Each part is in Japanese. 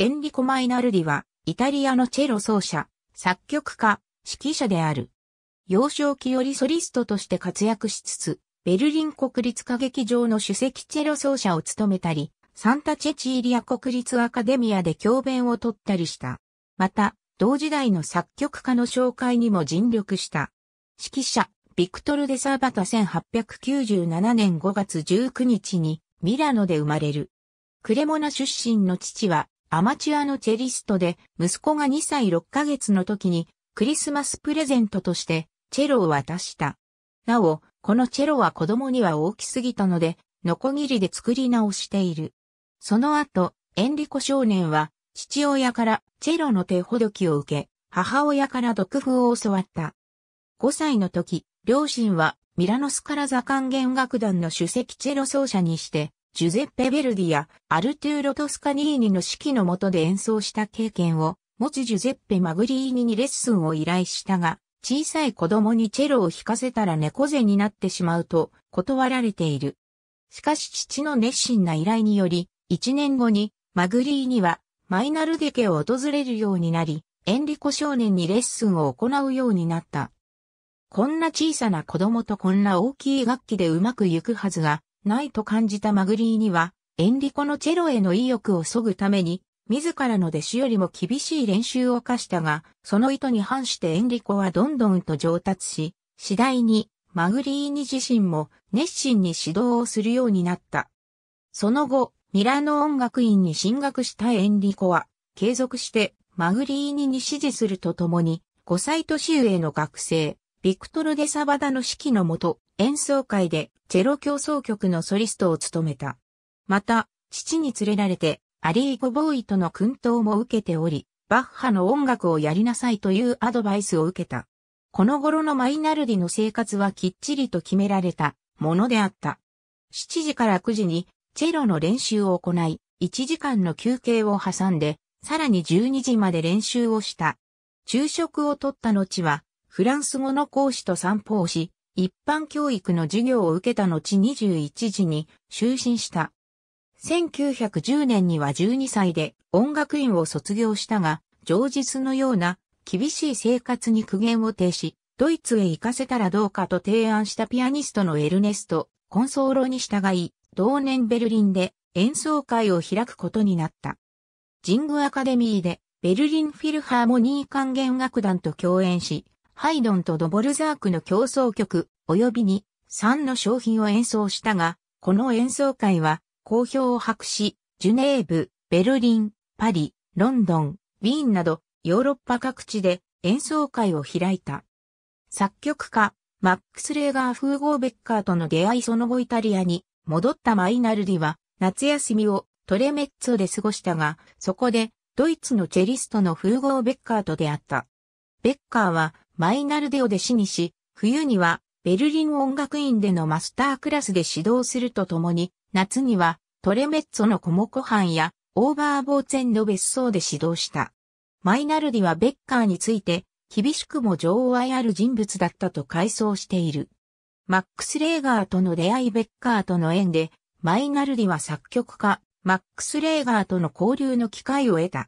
エンリコ・マイナルディは、イタリアのチェロ奏者、作曲家、指揮者である。幼少期よりソリストとして活躍しつつ、ベルリン国立歌劇場の首席チェロ奏者を務めたり、サンタチェチーリア国立アカデミアで教鞭を取ったりした。また、同時代の作曲家の紹介にも尽力した。指揮者、ビクトル・デ・サーバタ1897年5月19日にミラノで生まれる。クレモナ出身の父はアマチュアのチェリストで、息子が2歳6ヶ月の時に、クリスマスプレゼントとして、チェロを渡した。なお、このチェロは子供には大きすぎたので、ノコギリで作り直している。その後、エンリコ少年は、父親からチェロの手ほどきを受け、母親から毒風を教わった。5歳の時、両親はミラノスカラザ管弦楽団の首席チェロ奏者にして、ジュゼッペ・ヴェルディやアルトゥーロ・トスカニーニの指揮の下で演奏した経験を持つジュゼッペ・マグリーニにレッスンを依頼したが、小さい子供にチェロを弾かせたら猫背になってしまうと断られている。しかし父の熱心な依頼により、一年後にマグリーニはマイナルデ家を訪れるようになり、エンリコ少年にレッスンを行うようになった。こんな小さな子供とこんな大きい楽器でうまくいくはずがないと感じたマグリーには、エンリコのチェロへの意欲を削ぐために、自らの弟子よりも厳しい練習を課したが、その意図に反してエンリコはどんどんと上達し、次第にマグリーニ自身も熱心に指導をするようになった。その後、ミラノ音楽院に進学したエンリコは、継続してマグリーニに支持するとともに、5歳年上の学生、ビクトル・デ・サバダの指揮のもと、演奏会でチェロ競争曲のソリストを務めた。また、父に連れられて、アリーゴ・ボーイとの訓導も受けており、バッハの音楽をやりなさいというアドバイスを受けた。この頃のマイナルディの生活はきっちりと決められたものであった。7時から9時にチェロの練習を行い、1時間の休憩を挟んで、さらに12時まで練習をした。昼食をとった後は、フランス語の講師と散歩をし、一般教育の授業を受けた後21時に就寝した。1910年には12歳で音楽院を卒業したが、常日のような厳しい生活に苦言を呈し、ドイツへ行かせたらどうかと提案したピアニストのエルネスト、コンソーロに従い、同年ベルリンで演奏会を開くことになった。ジングアカデミーでベルリンフィルハーモニー管弦楽団と共演し、ハイドンとドボルザークの競争曲、及びに3の商品を演奏したが、この演奏会は好評を博し、ジュネーブ、ベルリン、パリ、ロンドン、ウィーンなどヨーロッパ各地で演奏会を開いた。作曲家、マックス・レーガー・フーゴー・ベッカーとの出会いその後イタリアに戻ったマイナルディは夏休みをトレメッツォで過ごしたが、そこでドイツのチェリストのフーゴー・ベッカーと出会った。ベッカーはマイナルデを弟子にし、冬にはベルリン音楽院でのマスタークラスで指導するとともに、夏にはトレメッツォのコモコハンやオーバーボーツェンの別荘で指導した。マイナルディはベッカーについて、厳しくも情愛ある人物だったと回想している。マックス・レーガーとの出会いベッカーとの縁で、マイナルディは作曲家、マックス・レーガーとの交流の機会を得た。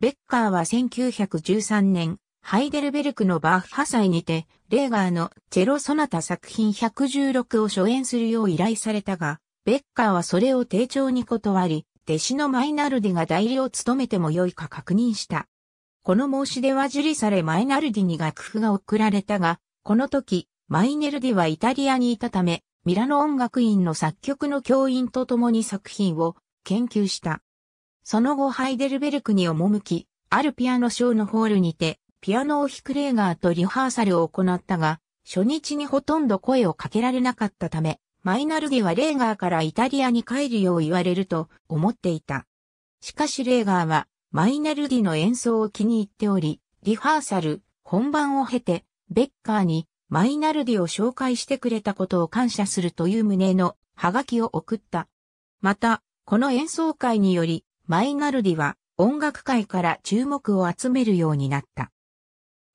ベッカーは1913年、ハイデルベルクのバッハ祭にて、レーガーのチェロソナタ作品116を初演するよう依頼されたが、ベッカーはそれを丁重に断り、弟子のマイナルディが代理を務めてもよいか確認した。この申し出は受理されマイナルディに楽譜が送られたが、この時、マイネルディはイタリアにいたため、ミラノ音楽院の作曲の教員と共に作品を研究した。その後ハイデルベルクに赴き、あるピアノショーのホールにて、ピアノを弾くレーガーとリハーサルを行ったが、初日にほとんど声をかけられなかったため、マイナルディはレーガーからイタリアに帰るよう言われると思っていた。しかしレーガーは、マイナルディの演奏を気に入っており、リハーサル、本番を経て、ベッカーにマイナルディを紹介してくれたことを感謝するという旨のハガキを送った。また、この演奏会により、マイナルディは音楽界から注目を集めるようになった。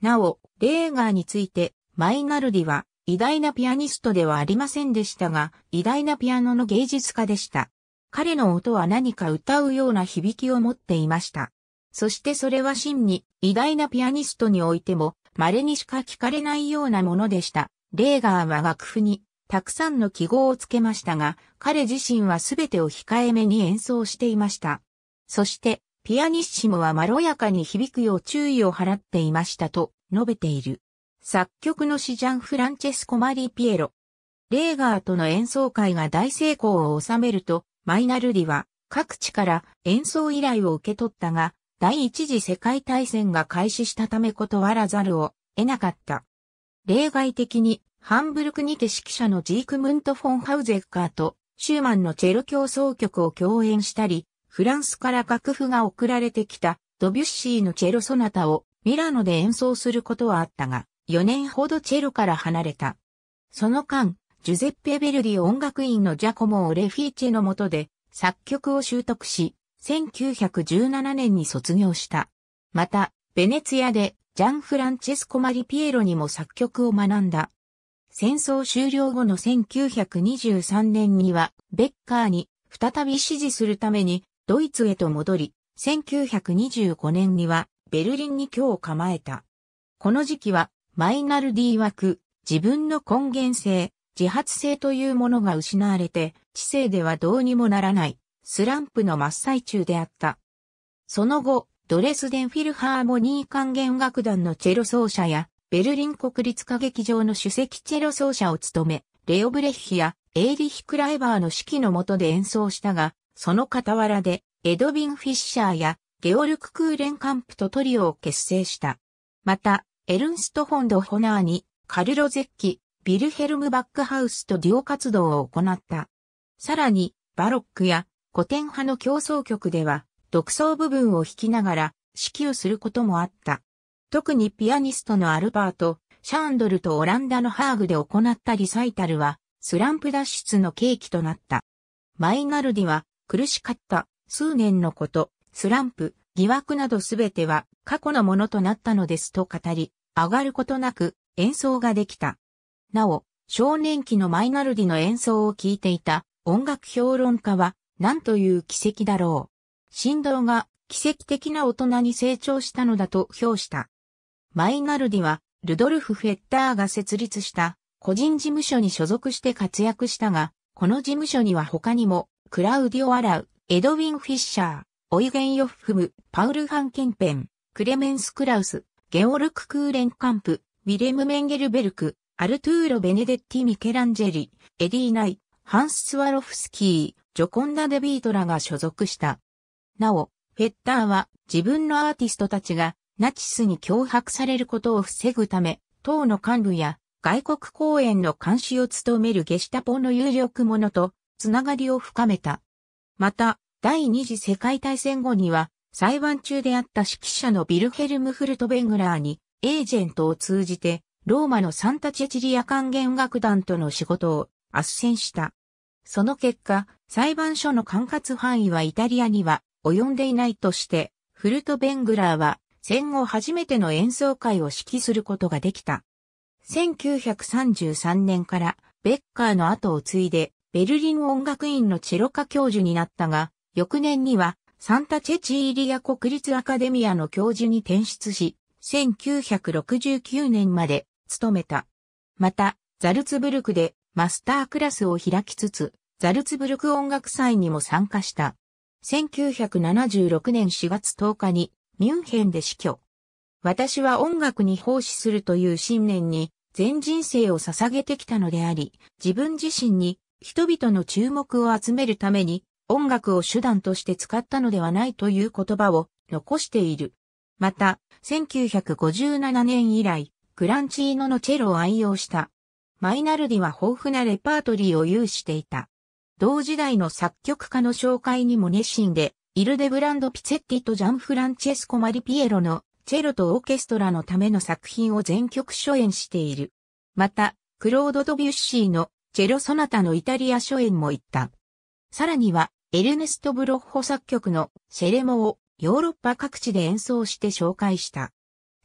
なお、レーガーについて、マイナルディは偉大なピアニストではありませんでしたが、偉大なピアノの芸術家でした。彼の音は何か歌うような響きを持っていました。そしてそれは真に偉大なピアニストにおいても稀にしか聞かれないようなものでした。レーガーは楽譜にたくさんの記号をつけましたが、彼自身はすべてを控えめに演奏していました。そしてピアニッシモはまろやかに響くよう注意を払っていましたと述べている。作曲のシジャン・フランチェスコ・マリ・ー・ピエロ。レーガーとの演奏会が大成功を収めると、マイナルリは各地から演奏依頼を受け取ったが、第一次世界大戦が開始したため断らざるを得なかった。例外的に、ハンブルクにて指揮者のジークムント・フォン・ハウゼッカーと、シューマンのチェロ協奏曲を共演したり、フランスから楽譜が送られてきたドビュッシーのチェロソナタをミラノで演奏することはあったが、4年ほどチェロから離れた。その間、ジュゼッペ・ベルディ音楽院のジャコモ・オレフィーチェの下で作曲を習得し、1917年に卒業した。また、ベネツィアでジャン・フランチェスコ・マリピエロにも作曲を学んだ。戦争終了後の1923年には、ベッカーに再び支持するためにドイツへと戻り、1925年にはベルリンに居を構えた。この時期はマイナル D 枠、自分の根源性、自発性というものが失われて、知性ではどうにもならない、スランプの真っ最中であった。その後、ドレスデンフィルハーモニー管弦楽団のチェロ奏者や、ベルリン国立歌劇場の首席チェロ奏者を務め、レオブレッヒやエーリヒ・クライバーの指揮の下で演奏したが、その傍らで、エドビン・フィッシャーやゲオルク・クーレンカンプとトリオを結成した。また、エルンスト・フォンド・ホナーに、カルロ・ゼッキ、ビルヘルム・バックハウスとデュオ活動を行った。さらに、バロックや古典派の競争曲では、独奏部分を弾きながら指揮をすることもあった。特にピアニストのアルバート、シャンドルとオランダのハーグで行ったリサイタルは、スランプ脱出の契機となった。マイナルディは、苦しかった数年のこと、スランプ、疑惑などすべては過去のものとなったのですと語り、上がることなく演奏ができた。なお、少年期のマイナルディの演奏を聴いていた音楽評論家は、なんという奇跡だろう。振動が奇跡的な大人に成長したのだと評した。マイナルディは、ルドルフ・フェッターが設立した個人事務所に所属して活躍したが、この事務所には他にもクラウディオ・アラウ、エドウィン・フィッシャー、オイゲン・ヨッフム、パウル・ハンケンペン、クレメンス・クラウス、ゲオルク・クーレンカンプ、ウィレム・メンゲルベルク、アルトゥーロ・ベネデッティ・ミケランジェリ、エディナイ、ハンス・スワロフスキー、ジョコンダ・デビートらが所属した。なお、フェッターは自分のアーティストたちがナチスに脅迫されることを防ぐため、党の幹部や外国公演の監視を務めるゲシタポの有力者とつながりを深めた。また、第二次世界大戦後には、裁判中であった指揮者のビルヘルム・フルトベングラーに、エージェントを通じて、ローマのサンタチェチリア管弦楽団との仕事を斡旋した。その結果、裁判所の管轄範囲はイタリアには及んでいないとして、フルトベングラーは戦後初めての演奏会を指揮することができた。1933年からベッカーの後を継いでベルリン音楽院のチェロ科教授になったが、翌年にはサンタチェチーリア国立アカデミアの教授に転出し、1969年まで勤めた。また、ザルツブルクでマスタークラスを開きつつ、ザルツブルク音楽祭にも参加した。1976年4月10日にミュンヘンで死去。私は音楽に奉仕するという信念に全人生を捧げてきたのであり、自分自身に人々の注目を集めるために音楽を手段として使ったのではないという言葉を残している。また、1957年以来、グランチーノのチェロを愛用した。マイナルディは豊富なレパートリーを有していた。同時代の作曲家の紹介にも熱心で、イルデブランド・ピツェッティとジャン・フランチェスコ・マリピエロのチェロとオーケストラのための作品を全曲初演している。また、クロード・ドビュッシーのチェロ・ソナタのイタリア初演も行った。さらには、エルネスト・ブロッホ作曲のシェレモをヨーロッパ各地で演奏して紹介した。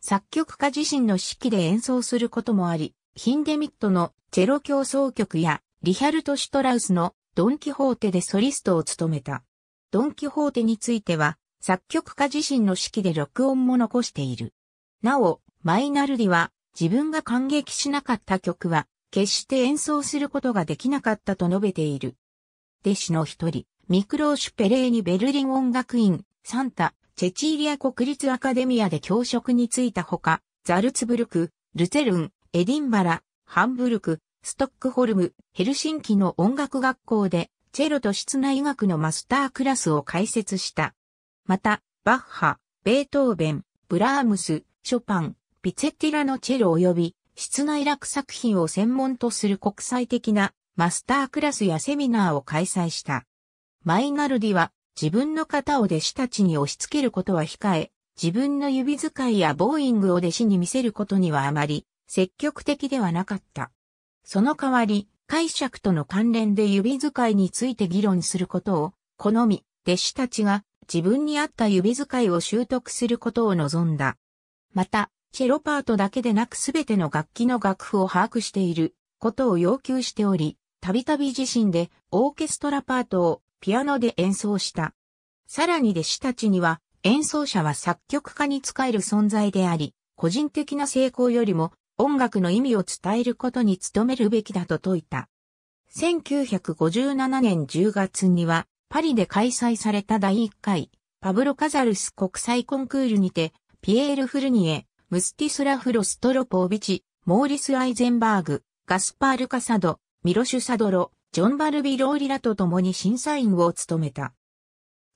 作曲家自身の指揮で演奏することもあり、ヒンデミットのチェロ競争曲やリヒャルト・シュトラウスのドン・キホーテでソリストを務めた。ドン・キホーテについては、作曲家自身の指揮で録音も残している。なお、マイナルディは自分が感激しなかった曲は決して演奏することができなかったと述べている。弟子の一人、ミクローシュ・ペレーニ・ベルリン音楽院、サンタ、チェチーリア国立アカデミアで教職に就いたほか、ザルツブルク、ルツェルン、エディンバラ、ハンブルク、ストックホルム、ヘルシンキの音楽学校で、チェロと室内楽のマスタークラスを開設した。また、バッハ、ベートーベン、ブラームス、ショパン、ピツェッティラのチェロ及び室内落作品を専門とする国際的なマスタークラスやセミナーを開催した。マイナルディは自分の型を弟子たちに押し付けることは控え、自分の指使いやボーイングを弟子に見せることにはあまり積極的ではなかった。その代わり、解釈との関連で指使いについて議論することを好み、弟子たちが自分に合った指使いを習得することを望んだ。また、チェロパートだけでなくすべての楽器の楽譜を把握していることを要求しており、たびたび自身でオーケストラパートをピアノで演奏した。さらに弟子たちには演奏者は作曲家に仕える存在であり、個人的な成功よりも音楽の意味を伝えることに努めるべきだと説いた。1957年10月にはパリで開催された第1回パブロ・カザルス国際コンクールにてピエール・フルニエムスティスラフ・ロストロポービチ、モーリス・アイゼンバーグ、ガスパール・カサド、ミロシュ・サドロ、ジョン・バルビ・ローリラと共に審査員を務めた。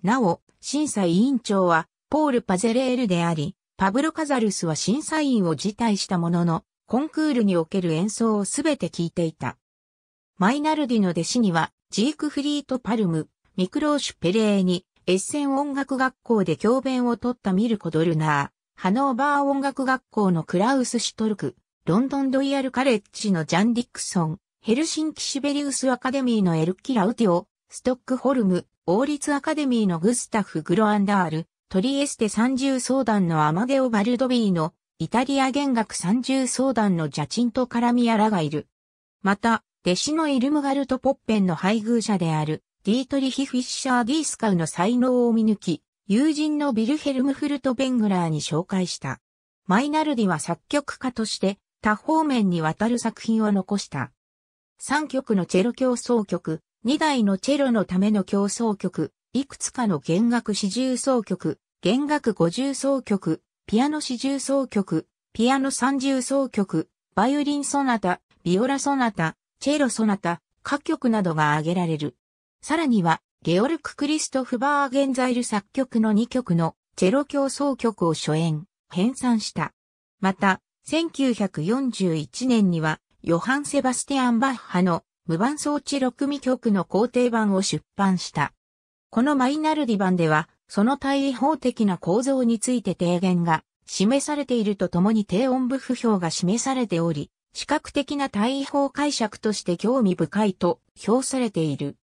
なお、審査委員長は、ポール・パゼレールであり、パブロ・カザルスは審査員を辞退したものの、コンクールにおける演奏をすべて聴いていた。マイナルディの弟子には、ジークフリート・パルム、ミクローシュ・ペレーニ、エッセン音楽学校で教鞭を取ったミルコ・ドルナー、ハノーバー音楽学校のクラウス・シュトルク、ロンドン・ドイヤル・カレッジのジャン・ディックソン、ヘルシンキ・シベリウス・アカデミーのエルキ・ラウティオ、ストックホルム、王立アカデミーのグスタフ・グロアンダール、トリエステ三重相談のアマデオ・バルドビーの、イタリア弦楽三重相談のジャチント・カラミアラがいる。また、弟子のイルムガルト・ポッペンの配偶者である、ディートリヒ・フィッシャー・ディースカウの才能を見抜き、友人のビルヘルムフルト・ベングラーに紹介した。マイナルディは作曲家として多方面にわたる作品を残した。3曲のチェロ競争曲、2台のチェロのための競争曲、いくつかの弦楽四重奏曲、弦楽五重奏曲、ピアノ四重奏曲、ピアノ三重奏曲、バイオリンソナタ、ビオラソナタ、チェロソナタ、各曲などが挙げられる。さらには、ゲオルク・クリストフ・バーゲンザイル作曲の2曲のチェロ競争曲を初演、編纂した。また、1941年には、ヨハン・セバスティアン・バッハの無伴奏チェロ組曲の工程版を出版した。このマイナルディ版では、その対位法的な構造について提言が示されているとともに低音部不評が示されており、視覚的な対位法解釈として興味深いと評されている。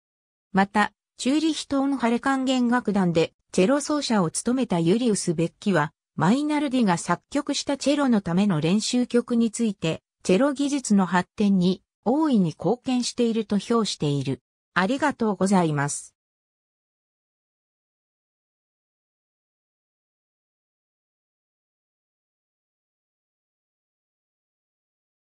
また、チューリヒトーンハレ管弦楽団でチェロ奏者を務めたユリウス・ベッキは、マイナルディが作曲したチェロのための練習曲について、チェロ技術の発展に大いに貢献していると評している。ありがとうございます。